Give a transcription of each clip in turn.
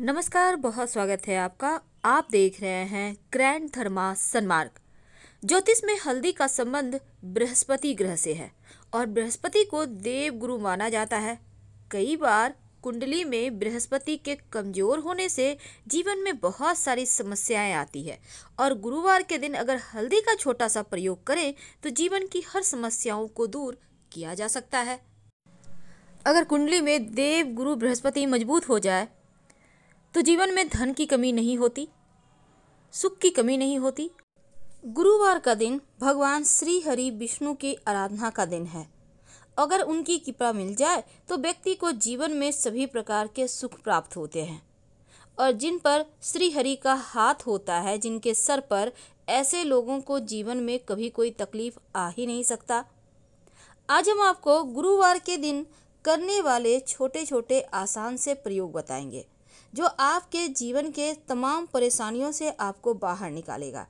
नमस्कार बहुत स्वागत है आपका आप देख रहे हैं ग्रैंड थर्मा सनमार्ग ज्योतिष में हल्दी का संबंध बृहस्पति ग्रह से है और बृहस्पति को देव गुरु माना जाता है कई बार कुंडली में बृहस्पति के कमजोर होने से जीवन में बहुत सारी समस्याएं आती है और गुरुवार के दिन अगर हल्दी का छोटा सा प्रयोग करें तो जीवन की हर समस्याओं को दूर किया जा सकता है अगर कुंडली में देव गुरु बृहस्पति मजबूत हो जाए तो जीवन में धन की कमी नहीं होती सुख की कमी नहीं होती गुरुवार का दिन भगवान श्री हरि विष्णु की आराधना का दिन है अगर उनकी कृपा मिल जाए तो व्यक्ति को जीवन में सभी प्रकार के सुख प्राप्त होते हैं और जिन पर श्री हरि का हाथ होता है जिनके सर पर ऐसे लोगों को जीवन में कभी कोई तकलीफ आ ही नहीं सकता आज हम आपको गुरुवार के दिन करने वाले छोटे छोटे आसान से प्रयोग बताएंगे जो आपके जीवन के तमाम परेशानियों से आपको बाहर निकालेगा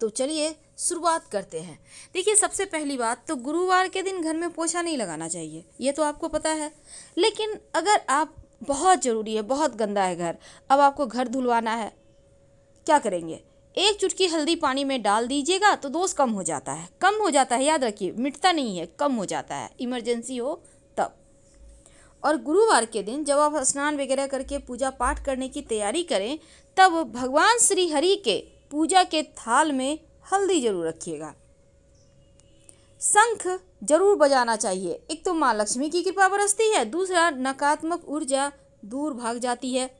तो चलिए शुरुआत करते हैं देखिए सबसे पहली बात तो गुरुवार के दिन घर में पोछा नहीं लगाना चाहिए ये तो आपको पता है लेकिन अगर आप बहुत ज़रूरी है बहुत गंदा है घर अब आपको घर धुलवाना है क्या करेंगे एक चुटकी हल्दी पानी में डाल दीजिएगा तो दोष कम हो जाता है कम हो जाता है याद रखिए मिटता नहीं है कम हो जाता है इमरजेंसी हो और गुरुवार के दिन जब आप स्नान वगैरह करके पूजा पाठ करने की तैयारी करें तब भगवान श्री हरि के पूजा के थाल में हल्दी जरूर रखिएगा शंख जरूर बजाना चाहिए एक तो माँ लक्ष्मी की कृपा बरसती है दूसरा नकारात्मक ऊर्जा दूर भाग जाती है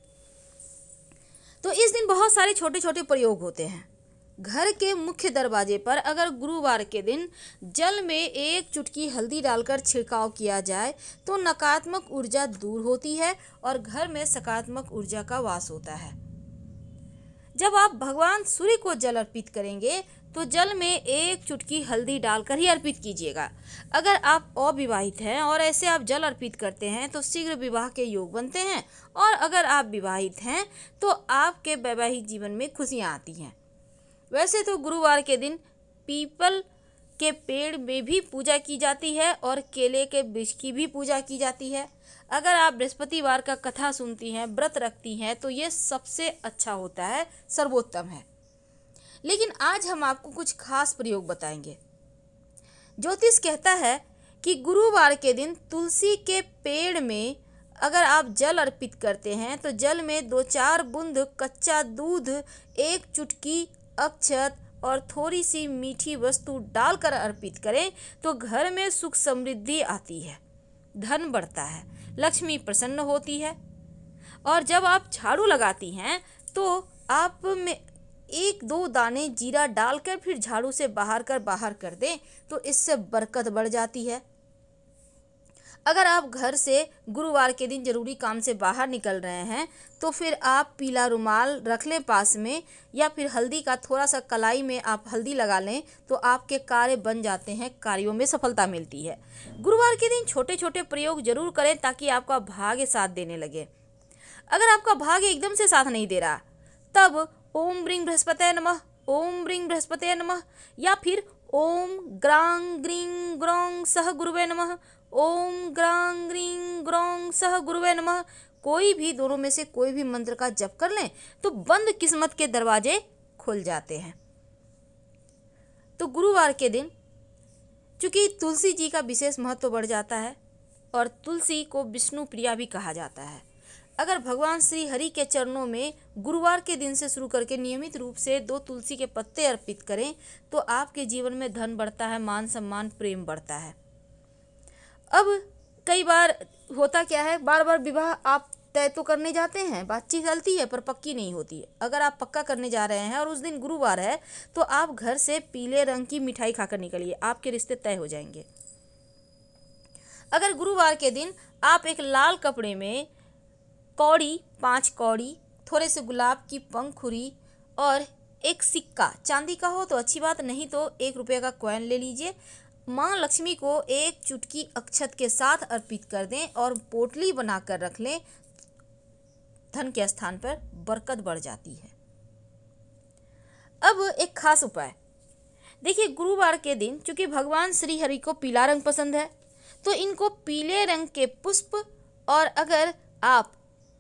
तो इस दिन बहुत सारे छोटे छोटे प्रयोग होते हैं घर के मुख्य दरवाजे पर अगर गुरुवार के दिन जल में एक चुटकी हल्दी डालकर छिड़काव किया जाए तो नकारात्मक ऊर्जा दूर होती है और घर में सकारात्मक ऊर्जा का वास होता है जब आप भगवान सूर्य को जल अर्पित करेंगे तो जल में एक चुटकी हल्दी डालकर ही अर्पित कीजिएगा अगर आप अविवाहित हैं और ऐसे आप जल अर्पित करते हैं तो शीघ्र विवाह के योग बनते हैं और अगर आप विवाहित हैं तो आपके वैवाहिक जीवन में खुशियाँ आती हैं वैसे तो गुरुवार के दिन पीपल के पेड़ में भी पूजा की जाती है और केले के वृक्ष की भी पूजा की जाती है अगर आप बृहस्पतिवार का कथा सुनती हैं व्रत रखती हैं तो ये सबसे अच्छा होता है सर्वोत्तम है लेकिन आज हम आपको कुछ खास प्रयोग बताएंगे ज्योतिष कहता है कि गुरुवार के दिन तुलसी के पेड़ में अगर आप जल अर्पित करते हैं तो जल में दो चार बूंद कच्चा दूध एक चुटकी अक्षत और थोड़ी सी मीठी वस्तु डालकर अर्पित करें तो घर में सुख समृद्धि आती है धन बढ़ता है लक्ष्मी प्रसन्न होती है और जब आप झाड़ू लगाती हैं तो आप में एक दो दाने जीरा डालकर फिर झाड़ू से बाहर कर बाहर कर दें तो इससे बरकत बढ़ जाती है अगर आप घर से गुरुवार के दिन ज़रूरी काम से बाहर निकल रहे हैं तो फिर आप पीला रुमाल रख लें पास में या फिर हल्दी का थोड़ा सा कलाई में आप हल्दी लगा लें तो आपके कार्य बन जाते हैं कार्यों में सफलता मिलती है गुरुवार के दिन छोटे छोटे प्रयोग जरूर करें ताकि आपका भाग्य साथ देने लगे अगर आपका भाग्य एकदम से साथ नहीं दे रहा तब ओम ब्रिंग बृहस्पतय नमः ओम ब्रिंग बृहस्पतय नमः या फिर ओम ग्रांग ग्रीं ग्रोंग सह गुरुवे नमः ओम ग्रांग ग्रीं ग्रोंग सह गुरुवे नमः कोई भी दोनों में से कोई भी मंत्र का जप कर लें तो बंद किस्मत के दरवाजे खुल जाते हैं तो गुरुवार के दिन चूँकि तुलसी जी का विशेष महत्व बढ़ जाता है और तुलसी को विष्णु प्रिया भी कहा जाता है अगर भगवान श्री हरि के चरणों में गुरुवार के दिन से शुरू करके नियमित रूप से दो तुलसी के पत्ते अर्पित करें तो आपके जीवन में धन बढ़ता है मान सम्मान प्रेम बढ़ता है अब कई बार होता क्या है बार बार विवाह आप तय तो करने जाते हैं बातचीत चलती है पर पक्की नहीं होती है अगर आप पक्का करने जा रहे हैं और उस दिन गुरुवार है तो आप घर से पीले रंग की मिठाई खाकर निकलिए आपके रिश्ते तय हो जाएंगे अगर गुरुवार के दिन आप एक लाल कपड़े में कौड़ी पांच कौड़ी थोड़े से गुलाब की पंखुरी और एक सिक्का चांदी का हो तो अच्छी बात नहीं तो एक रुपये का कॉइन ले लीजिए माँ लक्ष्मी को एक चुटकी अक्षत के साथ अर्पित कर दें और पोटली बनाकर रख लें धन के स्थान पर बरकत बढ़ जाती है अब एक खास उपाय देखिए गुरुवार के दिन चूंकि भगवान श्री हरि को पीला रंग पसंद है तो इनको पीले रंग के पुष्प और अगर आप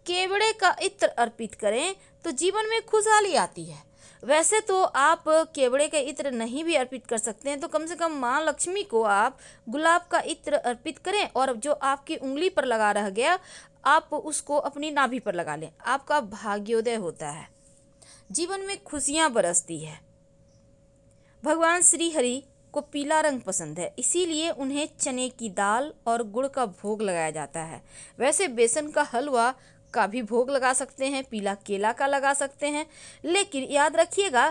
केवड़े का इत्र अर्पित करें तो जीवन में खुशहाली आती है वैसे तो आप केवड़े का इत्र नहीं भी अर्पित कर सकते हैं तो कम से कम माँ लक्ष्मी को आप गुलाब का इत्र अर्पित करें और जो आपकी उंगली पर लगा रह गया आप उसको अपनी नाभि पर लगा लें आपका भाग्योदय होता है जीवन में खुशियाँ बरसती है भगवान श्री हरि को पीला रंग पसंद है इसीलिए उन्हें चने की दाल और गुड़ का भोग लगाया जाता है वैसे बेसन का हलवा का भी भोग लगा सकते हैं पीला केला का लगा सकते हैं लेकिन याद रखिएगा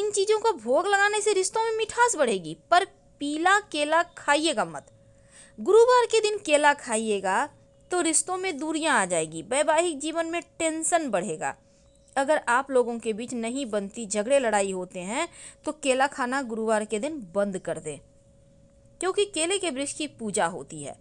इन चीज़ों का भोग लगाने से रिश्तों में मिठास बढ़ेगी पर पीला केला खाइएगा मत गुरुवार के दिन केला खाइएगा तो रिश्तों में दूरियां आ जाएगी वैवाहिक जीवन में टेंशन बढ़ेगा अगर आप लोगों के बीच नहीं बनती झगड़े लड़ाई होते हैं तो केला खाना गुरुवार के दिन बंद कर दें क्योंकि केले के वृक्ष की पूजा होती है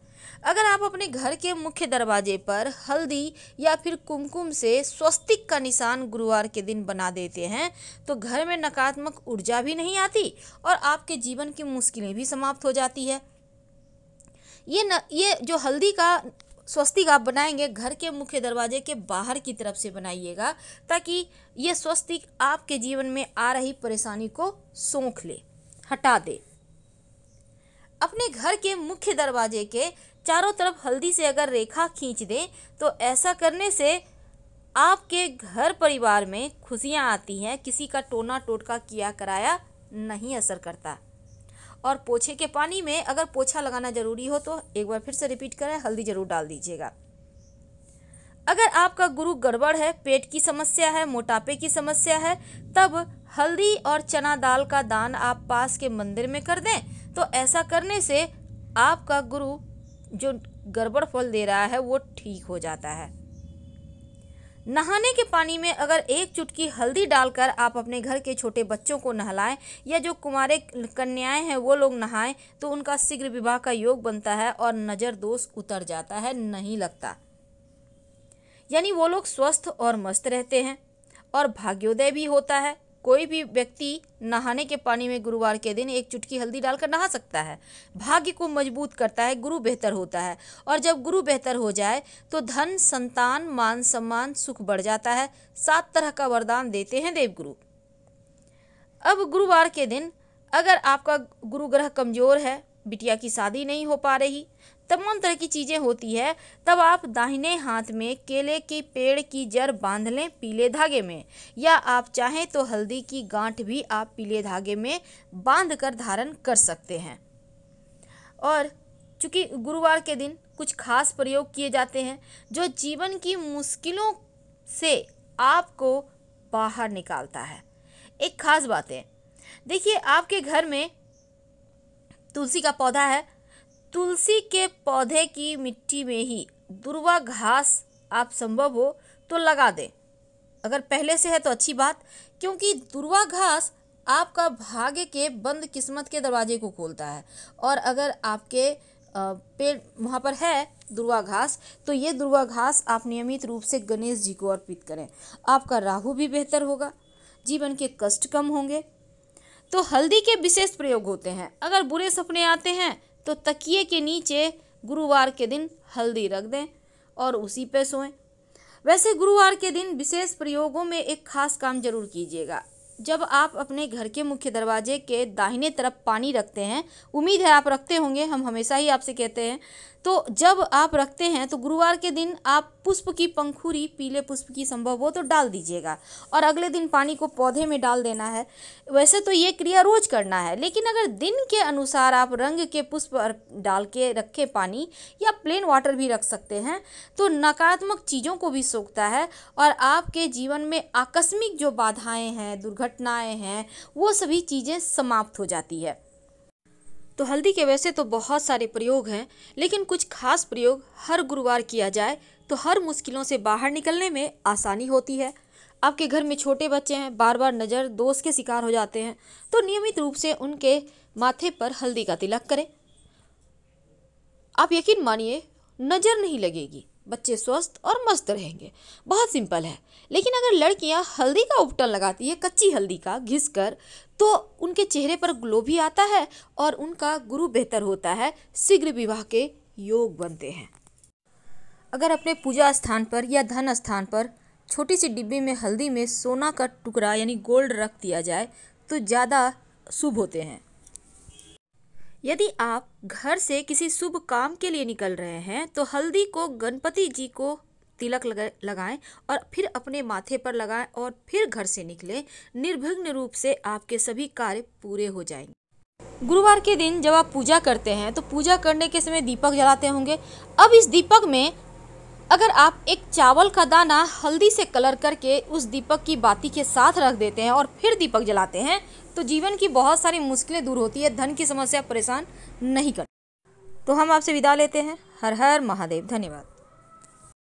अगर आप अपने घर के मुख्य दरवाजे पर हल्दी या फिर कुमकुम से स्वस्तिक का निशान गुरुवार के दिन बना देते हैं तो घर में नकारात्मक ऊर्जा भी नहीं आती और आपके जीवन की मुश्किलें भी समाप्त हो जाती है ये न ये जो हल्दी का स्वस्तिक आप बनाएंगे घर के मुख्य दरवाजे के बाहर की तरफ से बनाइएगा ताकि ये स्वस्तिक आपके जीवन में आ रही परेशानी को सोख ले हटा दे अपने घर के मुख्य दरवाजे के चारों तरफ हल्दी से अगर रेखा खींच दें तो ऐसा करने से आपके घर परिवार में खुशियाँ आती हैं किसी का टोना टोटका किया कराया नहीं असर करता और पोछे के पानी में अगर पोछा लगाना ज़रूरी हो तो एक बार फिर से रिपीट करें हल्दी ज़रूर डाल दीजिएगा अगर आपका गुरु गड़बड़ है पेट की समस्या है मोटापे की समस्या है तब हल्दी और चना दाल का दान आप पास के मंदिर में कर दें तो ऐसा करने से आपका गुरु जो गड़बड़ फल दे रहा है वो ठीक हो जाता है नहाने के पानी में अगर एक चुटकी हल्दी डालकर आप अपने घर के छोटे बच्चों को नहलाएं या जो कुमारे कन्याएं हैं वो लोग नहाएं तो उनका शीघ्र विवाह का योग बनता है और नज़र दोष उतर जाता है नहीं लगता यानी वो लोग स्वस्थ और मस्त रहते हैं और भाग्योदय भी होता है कोई भी व्यक्ति नहाने के पानी में गुरुवार के दिन एक चुटकी हल्दी डालकर नहा सकता है भाग्य को मजबूत करता है गुरु बेहतर होता है और जब गुरु बेहतर हो जाए तो धन संतान मान सम्मान सुख बढ़ जाता है सात तरह का वरदान देते हैं देवगुरु अब गुरुवार के दिन अगर आपका गुरु ग्रह कमज़ोर है बिटिया की शादी नहीं हो पा रही तमाम तरह की चीज़ें होती है तब आप दाहिने हाथ में केले के पेड़ की जड़ बांध लें पीले धागे में या आप चाहें तो हल्दी की गांठ भी आप पीले धागे में बांध कर धारण कर सकते हैं और चूँकि गुरुवार के दिन कुछ खास प्रयोग किए जाते हैं जो जीवन की मुश्किलों से आपको बाहर निकालता है एक खास बात है देखिए आपके घर में तुलसी का पौधा है तुलसी के पौधे की मिट्टी में ही दुर्वा घास आप संभव हो तो लगा दें अगर पहले से है तो अच्छी बात क्योंकि दुर्वा घास आपका भाग्य के बंद किस्मत के दरवाजे को खोलता है और अगर आपके पेड़ वहाँ पर है दुर्वा घास तो ये दुर्वा घास आप नियमित रूप से गणेश जी को अर्पित करें आपका राहु भी बेहतर होगा जीवन के कष्ट कम होंगे तो हल्दी के विशेष प्रयोग होते हैं अगर बुरे सपने आते हैं तो तकिए के नीचे गुरुवार के दिन हल्दी रख दें और उसी पे सोएं वैसे गुरुवार के दिन विशेष प्रयोगों में एक खास काम जरूर कीजिएगा जब आप अपने घर के मुख्य दरवाजे के दाहिने तरफ पानी रखते हैं उम्मीद है आप रखते होंगे हम हमेशा ही आपसे कहते हैं तो जब आप रखते हैं तो गुरुवार के दिन आप पुष्प की पंखुरी पीले पुष्प की संभव हो तो डाल दीजिएगा और अगले दिन पानी को पौधे में डाल देना है वैसे तो ये क्रिया रोज करना है लेकिन अगर दिन के अनुसार आप रंग के पुष्प डाल के रखे पानी या प्लेन वाटर भी रख सकते हैं तो नकारात्मक चीज़ों को भी सोखता है और आपके जीवन में आकस्मिक जो बाधाएँ हैं दुर्घटनाएँ हैं वो सभी चीज़ें समाप्त हो जाती है तो हल्दी के वैसे तो बहुत सारे प्रयोग हैं लेकिन कुछ खास प्रयोग हर गुरुवार किया जाए तो हर मुश्किलों से बाहर निकलने में आसानी होती है आपके घर में छोटे बच्चे हैं बार बार नज़र दोष के शिकार हो जाते हैं तो नियमित रूप से उनके माथे पर हल्दी का तिलक करें आप यकीन मानिए नज़र नहीं लगेगी बच्चे स्वस्थ और मस्त रहेंगे बहुत सिंपल है लेकिन अगर लड़कियां हल्दी का उपटन लगाती है कच्ची हल्दी का घिस कर तो उनके चेहरे पर ग्लो भी आता है और उनका गुरु बेहतर होता है शीघ्र विवाह के योग बनते हैं अगर अपने पूजा स्थान पर या धन स्थान पर छोटी सी डिब्बी में हल्दी में सोना का टुकड़ा यानी गोल्ड रख दिया जाए तो ज़्यादा शुभ होते हैं यदि आप घर से किसी शुभ काम के लिए निकल रहे हैं तो हल्दी को गणपति जी को तिलक लगाएं और फिर अपने माथे पर लगाएं और फिर घर से निकलें निर्भिघ्न रूप से आपके सभी कार्य पूरे हो जाएंगे गुरुवार के दिन जब आप पूजा करते हैं तो पूजा करने के समय दीपक जलाते होंगे अब इस दीपक में अगर आप एक चावल का दाना हल्दी से कलर करके उस दीपक की बाती के साथ रख देते हैं और फिर दीपक जलाते हैं तो जीवन की बहुत सारी मुश्किलें दूर होती है धन की समस्या परेशान नहीं करती तो हम आपसे विदा लेते हैं हर हर महादेव धन्यवाद